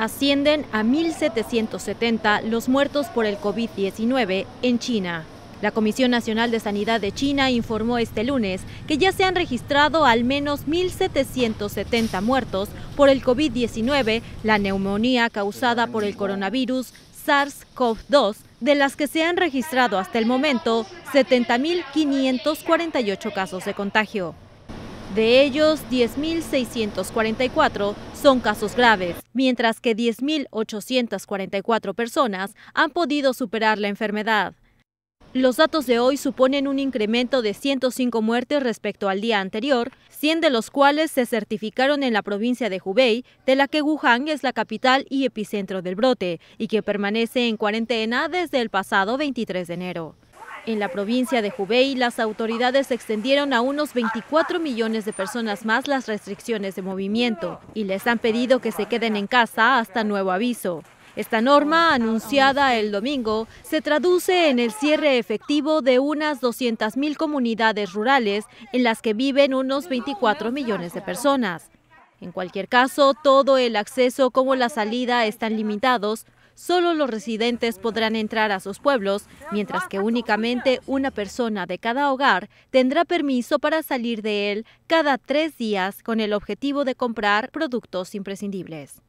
ascienden a 1.770 los muertos por el COVID-19 en China. La Comisión Nacional de Sanidad de China informó este lunes que ya se han registrado al menos 1.770 muertos por el COVID-19, la neumonía causada por el coronavirus SARS-CoV-2, de las que se han registrado hasta el momento 70.548 casos de contagio. De ellos, 10.644 son casos graves, mientras que 10.844 personas han podido superar la enfermedad. Los datos de hoy suponen un incremento de 105 muertes respecto al día anterior, 100 de los cuales se certificaron en la provincia de Hubei, de la que Wuhan es la capital y epicentro del brote, y que permanece en cuarentena desde el pasado 23 de enero. En la provincia de Hubei, las autoridades extendieron a unos 24 millones de personas más las restricciones de movimiento y les han pedido que se queden en casa hasta nuevo aviso. Esta norma, anunciada el domingo, se traduce en el cierre efectivo de unas 200.000 comunidades rurales en las que viven unos 24 millones de personas. En cualquier caso, todo el acceso como la salida están limitados solo los residentes podrán entrar a sus pueblos, mientras que únicamente una persona de cada hogar tendrá permiso para salir de él cada tres días con el objetivo de comprar productos imprescindibles.